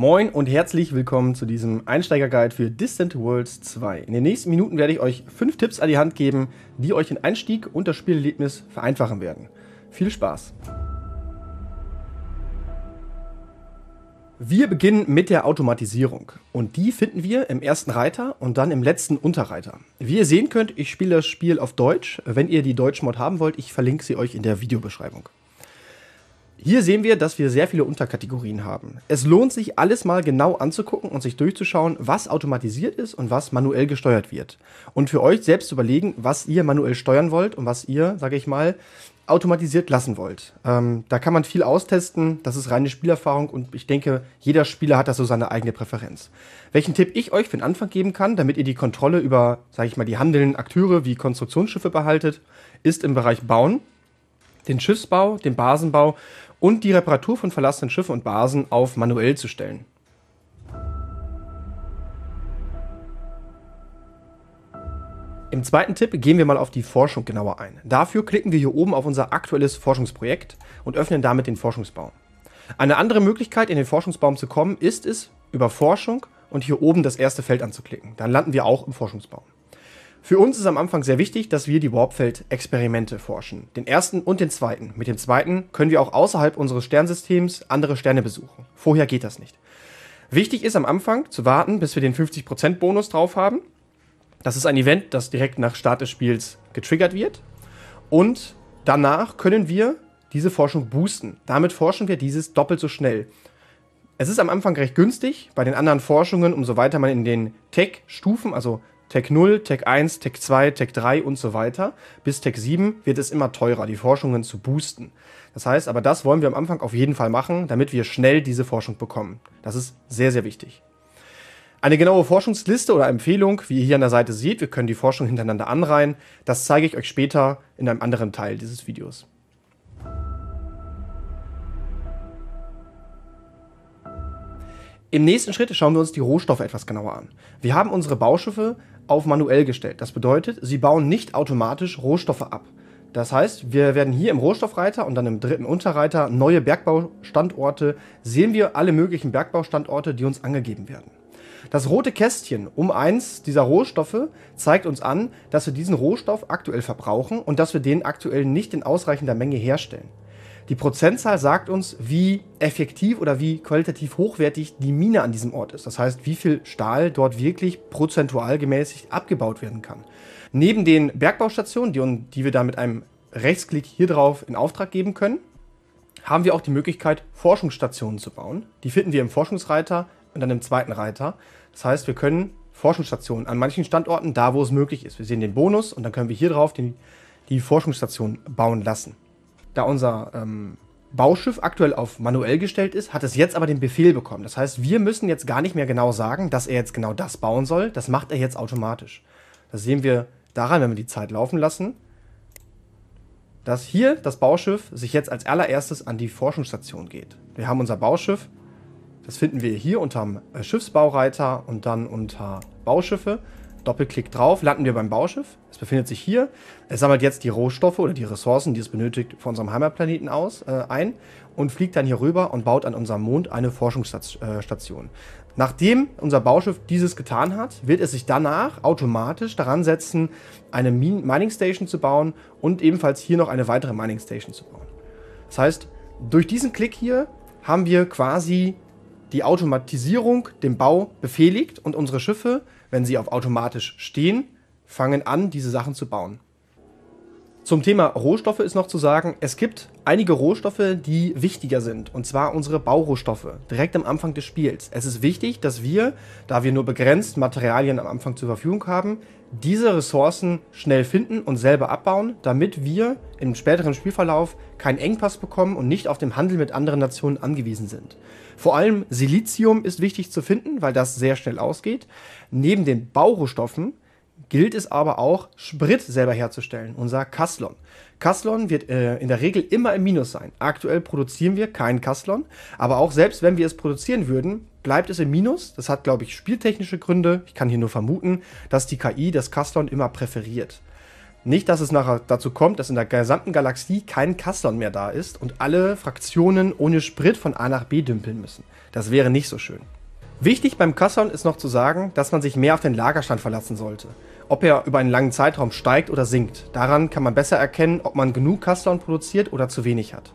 Moin und herzlich willkommen zu diesem Einsteiger-Guide für Distant Worlds 2. In den nächsten Minuten werde ich euch fünf Tipps an die Hand geben, die euch den Einstieg und das Spielerlebnis vereinfachen werden. Viel Spaß! Wir beginnen mit der Automatisierung und die finden wir im ersten Reiter und dann im letzten Unterreiter. Wie ihr sehen könnt, ich spiele das Spiel auf Deutsch. Wenn ihr die Deutschmod haben wollt, ich verlinke sie euch in der Videobeschreibung. Hier sehen wir, dass wir sehr viele Unterkategorien haben. Es lohnt sich, alles mal genau anzugucken und sich durchzuschauen, was automatisiert ist und was manuell gesteuert wird. Und für euch selbst zu überlegen, was ihr manuell steuern wollt und was ihr, sage ich mal, automatisiert lassen wollt. Ähm, da kann man viel austesten, das ist reine Spielerfahrung und ich denke, jeder Spieler hat da so seine eigene Präferenz. Welchen Tipp ich euch für den Anfang geben kann, damit ihr die Kontrolle über, sage ich mal, die handelnden Akteure wie Konstruktionsschiffe behaltet, ist im Bereich Bauen den Schiffsbau, den Basenbau und die Reparatur von verlassenen Schiffen und Basen auf manuell zu stellen. Im zweiten Tipp gehen wir mal auf die Forschung genauer ein. Dafür klicken wir hier oben auf unser aktuelles Forschungsprojekt und öffnen damit den Forschungsbaum. Eine andere Möglichkeit, in den Forschungsbaum zu kommen, ist es, über Forschung und hier oben das erste Feld anzuklicken. Dann landen wir auch im Forschungsbaum. Für uns ist am Anfang sehr wichtig, dass wir die Warpfeld-Experimente forschen. Den ersten und den zweiten. Mit dem zweiten können wir auch außerhalb unseres Sternsystems andere Sterne besuchen. Vorher geht das nicht. Wichtig ist am Anfang zu warten, bis wir den 50% Bonus drauf haben. Das ist ein Event, das direkt nach Start des Spiels getriggert wird. Und danach können wir diese Forschung boosten. Damit forschen wir dieses doppelt so schnell. Es ist am Anfang recht günstig. Bei den anderen Forschungen, umso weiter man in den Tech-Stufen, also Tech 0, Tech 1, Tech 2, Tech 3 und so weiter. Bis Tech 7 wird es immer teurer, die Forschungen zu boosten. Das heißt, aber das wollen wir am Anfang auf jeden Fall machen, damit wir schnell diese Forschung bekommen. Das ist sehr, sehr wichtig. Eine genaue Forschungsliste oder Empfehlung, wie ihr hier an der Seite seht, wir können die Forschung hintereinander anreihen, das zeige ich euch später in einem anderen Teil dieses Videos. Im nächsten Schritt schauen wir uns die Rohstoffe etwas genauer an. Wir haben unsere Bauschiffe auf manuell gestellt. Das bedeutet, sie bauen nicht automatisch Rohstoffe ab. Das heißt, wir werden hier im Rohstoffreiter und dann im dritten Unterreiter neue Bergbaustandorte, sehen wir alle möglichen Bergbaustandorte, die uns angegeben werden. Das rote Kästchen um eins dieser Rohstoffe zeigt uns an, dass wir diesen Rohstoff aktuell verbrauchen und dass wir den aktuell nicht in ausreichender Menge herstellen. Die Prozentzahl sagt uns, wie effektiv oder wie qualitativ hochwertig die Mine an diesem Ort ist. Das heißt, wie viel Stahl dort wirklich prozentual gemäßigt abgebaut werden kann. Neben den Bergbaustationen, die, die wir da mit einem Rechtsklick hier drauf in Auftrag geben können, haben wir auch die Möglichkeit, Forschungsstationen zu bauen. Die finden wir im Forschungsreiter und dann im zweiten Reiter. Das heißt, wir können Forschungsstationen an manchen Standorten, da wo es möglich ist. Wir sehen den Bonus und dann können wir hier drauf den, die Forschungsstation bauen lassen da unser ähm, Bauschiff aktuell auf manuell gestellt ist, hat es jetzt aber den Befehl bekommen. Das heißt, wir müssen jetzt gar nicht mehr genau sagen, dass er jetzt genau das bauen soll. Das macht er jetzt automatisch. Das sehen wir daran, wenn wir die Zeit laufen lassen, dass hier das Bauschiff sich jetzt als allererstes an die Forschungsstation geht. Wir haben unser Bauschiff. Das finden wir hier unterm äh, Schiffsbaureiter und dann unter Bauschiffe. Doppelklick drauf, landen wir beim Bauschiff. Es befindet sich hier. Es sammelt jetzt die Rohstoffe oder die Ressourcen, die es benötigt, von unserem Heimatplaneten aus äh, ein und fliegt dann hier rüber und baut an unserem Mond eine Forschungsstation. Äh, Nachdem unser Bauschiff dieses getan hat, wird es sich danach automatisch daran setzen, eine Mining Station zu bauen und ebenfalls hier noch eine weitere Mining Station zu bauen. Das heißt, durch diesen Klick hier haben wir quasi die Automatisierung dem Bau befehligt und unsere Schiffe wenn sie auf automatisch stehen, fangen an, diese Sachen zu bauen. Zum Thema Rohstoffe ist noch zu sagen, es gibt einige Rohstoffe, die wichtiger sind, und zwar unsere Baurohstoffe, direkt am Anfang des Spiels. Es ist wichtig, dass wir, da wir nur begrenzt Materialien am Anfang zur Verfügung haben, diese Ressourcen schnell finden und selber abbauen, damit wir im späteren Spielverlauf keinen Engpass bekommen und nicht auf den Handel mit anderen Nationen angewiesen sind. Vor allem Silizium ist wichtig zu finden, weil das sehr schnell ausgeht. Neben den Baurohstoffen gilt es aber auch, Sprit selber herzustellen, unser Kasslon. Kasslon wird äh, in der Regel immer im Minus sein. Aktuell produzieren wir keinen Kasslon, aber auch selbst wenn wir es produzieren würden, bleibt es im Minus. Das hat, glaube ich, spieltechnische Gründe. Ich kann hier nur vermuten, dass die KI das Kasslon immer präferiert. Nicht, dass es nachher dazu kommt, dass in der gesamten Galaxie kein Kasslon mehr da ist und alle Fraktionen ohne Sprit von A nach B dümpeln müssen. Das wäre nicht so schön. Wichtig beim Kasson ist noch zu sagen, dass man sich mehr auf den Lagerstand verlassen sollte. Ob er über einen langen Zeitraum steigt oder sinkt, daran kann man besser erkennen, ob man genug Kasson produziert oder zu wenig hat.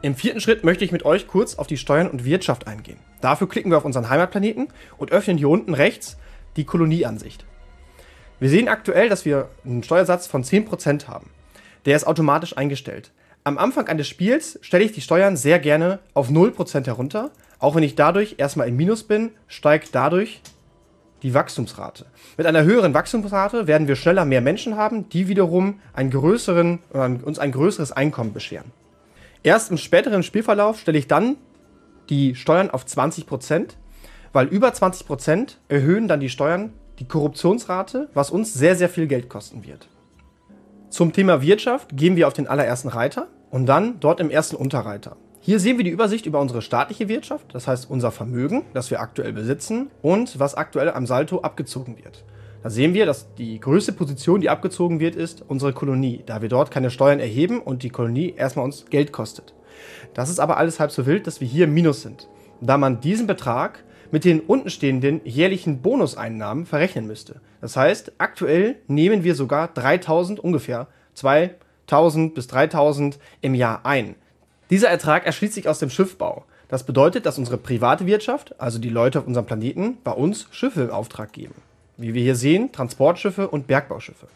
Im vierten Schritt möchte ich mit euch kurz auf die Steuern und Wirtschaft eingehen. Dafür klicken wir auf unseren Heimatplaneten und öffnen hier unten rechts die Kolonieansicht. Wir sehen aktuell, dass wir einen Steuersatz von 10% haben. Der ist automatisch eingestellt am Anfang eines Spiels stelle ich die Steuern sehr gerne auf 0% herunter. Auch wenn ich dadurch erstmal im Minus bin, steigt dadurch die Wachstumsrate. Mit einer höheren Wachstumsrate werden wir schneller mehr Menschen haben, die wiederum einen größeren, uns ein größeres Einkommen bescheren. Erst im späteren Spielverlauf stelle ich dann die Steuern auf 20%, weil über 20% erhöhen dann die Steuern die Korruptionsrate, was uns sehr, sehr viel Geld kosten wird. Zum Thema Wirtschaft gehen wir auf den allerersten Reiter und dann dort im ersten Unterreiter. Hier sehen wir die Übersicht über unsere staatliche Wirtschaft, das heißt unser Vermögen, das wir aktuell besitzen und was aktuell am Salto abgezogen wird. Da sehen wir, dass die größte Position, die abgezogen wird, ist unsere Kolonie, da wir dort keine Steuern erheben und die Kolonie erstmal uns Geld kostet. Das ist aber alles halb so wild, dass wir hier Minus sind, da man diesen Betrag mit den untenstehenden jährlichen Bonuseinnahmen verrechnen müsste. Das heißt, aktuell nehmen wir sogar 3000 ungefähr, 2000 bis 3000 im Jahr ein. Dieser Ertrag erschließt sich aus dem Schiffbau. Das bedeutet, dass unsere private Wirtschaft, also die Leute auf unserem Planeten, bei uns Schiffe im Auftrag geben. Wie wir hier sehen, Transportschiffe und Bergbauschiffe.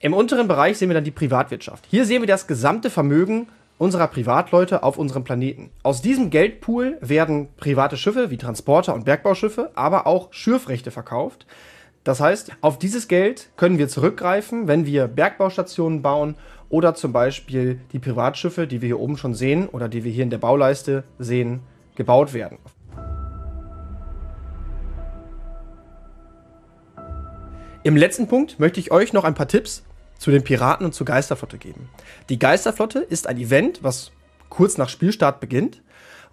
Im unteren Bereich sehen wir dann die Privatwirtschaft. Hier sehen wir das gesamte Vermögen unserer Privatleute auf unserem Planeten. Aus diesem Geldpool werden private Schiffe wie Transporter und Bergbauschiffe, aber auch Schürfrechte verkauft. Das heißt, auf dieses Geld können wir zurückgreifen, wenn wir Bergbaustationen bauen oder zum Beispiel die Privatschiffe, die wir hier oben schon sehen oder die wir hier in der Bauleiste sehen, gebaut werden. Im letzten Punkt möchte ich euch noch ein paar Tipps zu den Piraten und zur Geisterflotte geben. Die Geisterflotte ist ein Event, was kurz nach Spielstart beginnt.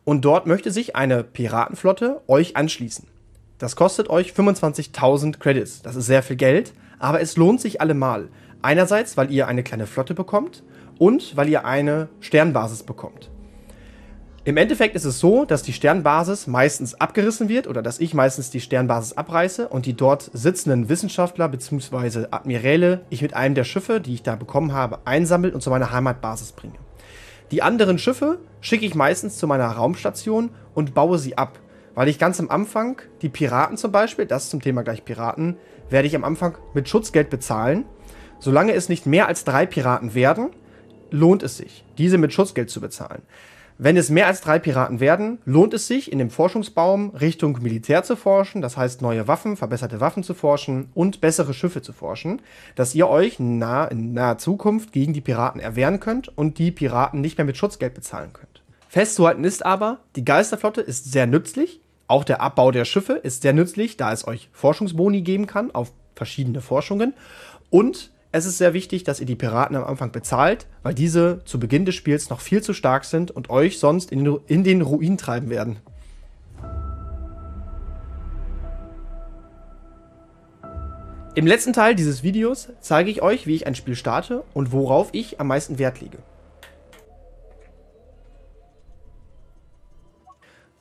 Und dort möchte sich eine Piratenflotte euch anschließen. Das kostet euch 25.000 Credits. Das ist sehr viel Geld, aber es lohnt sich allemal. Einerseits, weil ihr eine kleine Flotte bekommt und weil ihr eine Sternbasis bekommt. Im Endeffekt ist es so, dass die Sternbasis meistens abgerissen wird oder dass ich meistens die Sternbasis abreiße und die dort sitzenden Wissenschaftler bzw. Admiräle ich mit einem der Schiffe, die ich da bekommen habe, einsammelt und zu meiner Heimatbasis bringe. Die anderen Schiffe schicke ich meistens zu meiner Raumstation und baue sie ab, weil ich ganz am Anfang die Piraten zum Beispiel, das zum Thema gleich Piraten, werde ich am Anfang mit Schutzgeld bezahlen. Solange es nicht mehr als drei Piraten werden, lohnt es sich, diese mit Schutzgeld zu bezahlen. Wenn es mehr als drei Piraten werden, lohnt es sich, in dem Forschungsbaum Richtung Militär zu forschen, das heißt neue Waffen, verbesserte Waffen zu forschen und bessere Schiffe zu forschen, dass ihr euch nah, in naher Zukunft gegen die Piraten erwehren könnt und die Piraten nicht mehr mit Schutzgeld bezahlen könnt. Festzuhalten ist aber, die Geisterflotte ist sehr nützlich, auch der Abbau der Schiffe ist sehr nützlich, da es euch Forschungsboni geben kann auf verschiedene Forschungen und es ist sehr wichtig, dass ihr die Piraten am Anfang bezahlt, weil diese zu Beginn des Spiels noch viel zu stark sind und euch sonst in, in den Ruin treiben werden. Im letzten Teil dieses Videos zeige ich euch, wie ich ein Spiel starte und worauf ich am meisten Wert lege.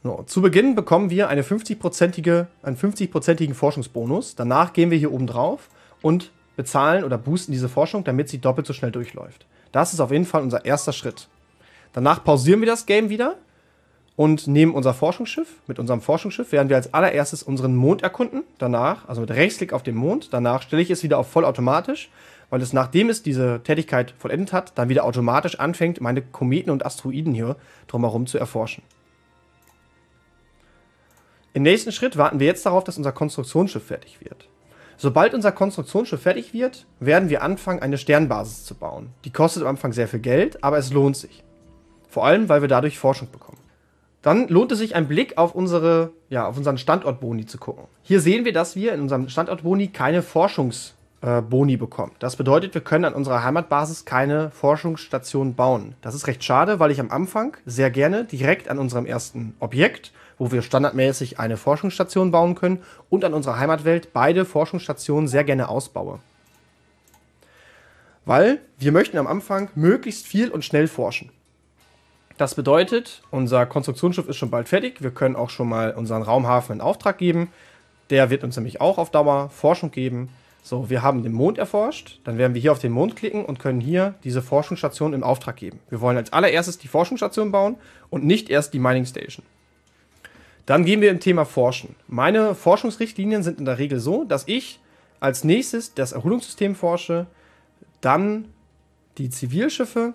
So, zu Beginn bekommen wir eine 50 einen 50%igen Forschungsbonus. Danach gehen wir hier oben drauf und bezahlen oder boosten diese Forschung, damit sie doppelt so schnell durchläuft. Das ist auf jeden Fall unser erster Schritt. Danach pausieren wir das Game wieder und nehmen unser Forschungsschiff. Mit unserem Forschungsschiff werden wir als allererstes unseren Mond erkunden. Danach, also mit Rechtsklick auf den Mond, danach stelle ich es wieder auf vollautomatisch, weil es nachdem es diese Tätigkeit vollendet hat, dann wieder automatisch anfängt, meine Kometen und Asteroiden hier drumherum zu erforschen. Im nächsten Schritt warten wir jetzt darauf, dass unser Konstruktionsschiff fertig wird. Sobald unser Konstruktionsschiff fertig wird, werden wir anfangen, eine Sternbasis zu bauen. Die kostet am Anfang sehr viel Geld, aber es lohnt sich. Vor allem, weil wir dadurch Forschung bekommen. Dann lohnt es sich, einen Blick auf, unsere, ja, auf unseren Standortboni zu gucken. Hier sehen wir, dass wir in unserem Standortboni keine Forschungs- äh, Boni bekommen. Das bedeutet, wir können an unserer Heimatbasis keine Forschungsstation bauen. Das ist recht schade, weil ich am Anfang sehr gerne direkt an unserem ersten Objekt, wo wir standardmäßig eine Forschungsstation bauen können, und an unserer Heimatwelt beide Forschungsstationen sehr gerne ausbaue. Weil wir möchten am Anfang möglichst viel und schnell forschen. Das bedeutet, unser Konstruktionsschiff ist schon bald fertig. Wir können auch schon mal unseren Raumhafen in Auftrag geben. Der wird uns nämlich auch auf Dauer Forschung geben. So, wir haben den Mond erforscht, dann werden wir hier auf den Mond klicken und können hier diese Forschungsstation in Auftrag geben. Wir wollen als allererstes die Forschungsstation bauen und nicht erst die Mining Station. Dann gehen wir im Thema Forschen. Meine Forschungsrichtlinien sind in der Regel so, dass ich als nächstes das Erholungssystem forsche, dann die Zivilschiffe,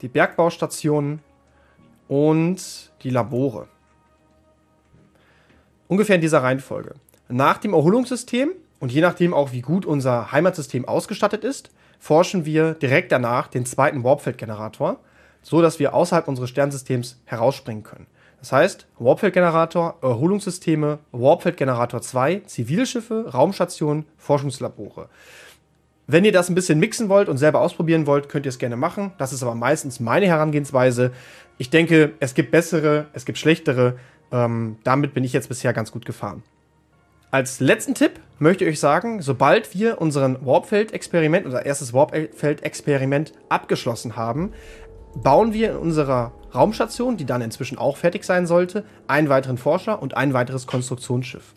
die Bergbaustationen und die Labore. Ungefähr in dieser Reihenfolge. Nach dem Erholungssystem und je nachdem auch, wie gut unser Heimatsystem ausgestattet ist, forschen wir direkt danach den zweiten Warpfeld-Generator, so dass wir außerhalb unseres Sternsystems herausspringen können. Das heißt, Warpfeld-Generator, Erholungssysteme, Warpfeld-Generator 2, Zivilschiffe, Raumstationen, Forschungslabore. Wenn ihr das ein bisschen mixen wollt und selber ausprobieren wollt, könnt ihr es gerne machen. Das ist aber meistens meine Herangehensweise. Ich denke, es gibt bessere, es gibt schlechtere. Ähm, damit bin ich jetzt bisher ganz gut gefahren. Als letzten Tipp möchte ich euch sagen, sobald wir unseren Warpfeld-Experiment, unser erstes Warpfeld-Experiment abgeschlossen haben, bauen wir in unserer Raumstation, die dann inzwischen auch fertig sein sollte, einen weiteren Forscher und ein weiteres Konstruktionsschiff.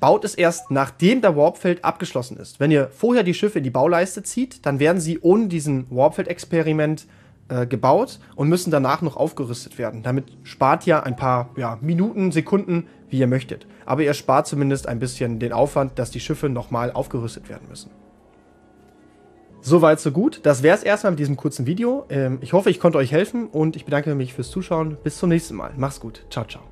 Baut es erst, nachdem der Warpfeld abgeschlossen ist. Wenn ihr vorher die Schiffe in die Bauleiste zieht, dann werden sie ohne diesen Warpfeld-Experiment äh, gebaut und müssen danach noch aufgerüstet werden. Damit spart ihr ein paar ja, Minuten, Sekunden, wie ihr möchtet aber ihr spart zumindest ein bisschen den Aufwand, dass die Schiffe nochmal aufgerüstet werden müssen. Soweit, so gut. Das wäre es erstmal mit diesem kurzen Video. Ähm, ich hoffe, ich konnte euch helfen und ich bedanke mich fürs Zuschauen. Bis zum nächsten Mal. Mach's gut. Ciao, ciao.